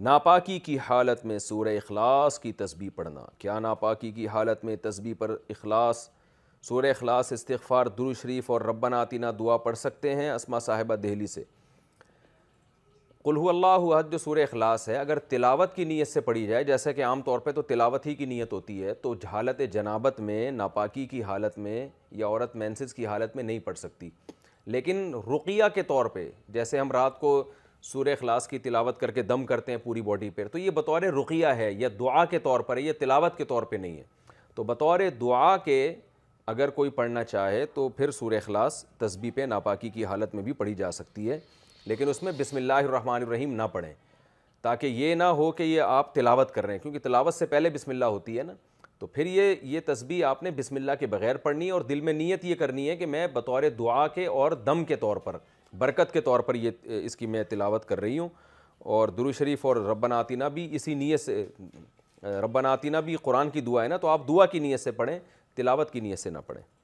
नापाकी की हालत में सूर अखलास की तस्बी पढ़ना क्या नापाकी की हालत में तस्बी पर अखलास सूर अखलास इस्तफ़ार दुरुशरीफ और रबन आतिना दुआ पढ़ सकते हैं असमा साहिबा दहली से कुल्हुल्लाहद जो सूर अखलास है अगर तिलावत की नीयत से पढ़ी जाए जैसे कि आम तौर पर तो तिलावत ही की नीयत होती है तो हालत जनाबत में नापाकी की हालत में या औरत मैंसिस की हालत में नहीं पढ़ सकती लेकिन रुकिया के तौर पर जैसे हम रात को सूर अखलास की तिलावत करके दम करते हैं पूरी बॉडी पर तो ये बतौर रुकिया है या दुआ के तौर पर यह या तिलावत के तौर पर नहीं है तो बतौर दुआ के अगर कोई पढ़ना चाहे तो फिर सूर्य खलास तस्बी पे नापाकी की हालत में भी पढ़ी जा सकती है लेकिन उसमें बिसमिल्लाम ना पढ़ें ताकि ये ना हो कि ये आप तिलावत कर रहे हैं क्योंकि तिलावत से पहले बिसमिल्ला होती है ना तो फिर ये ये तस्बी आपने बिसमिल्ला के बग़ैर पढ़नी है और दिल में नीयत ये करनी है कि मैं बतौर दुआ के और दम के तौर पर बरकत के तौर पर ये इसकी मैं तिलावत कर रही हूँ और दुरुशरीफ़ और और आतना भी इसी नीयत से रब्बनातिना भी कुरान की दुआ है ना तो आप दुआ की नीयत से पढ़ें तिलावत की नीयत से ना पढ़ें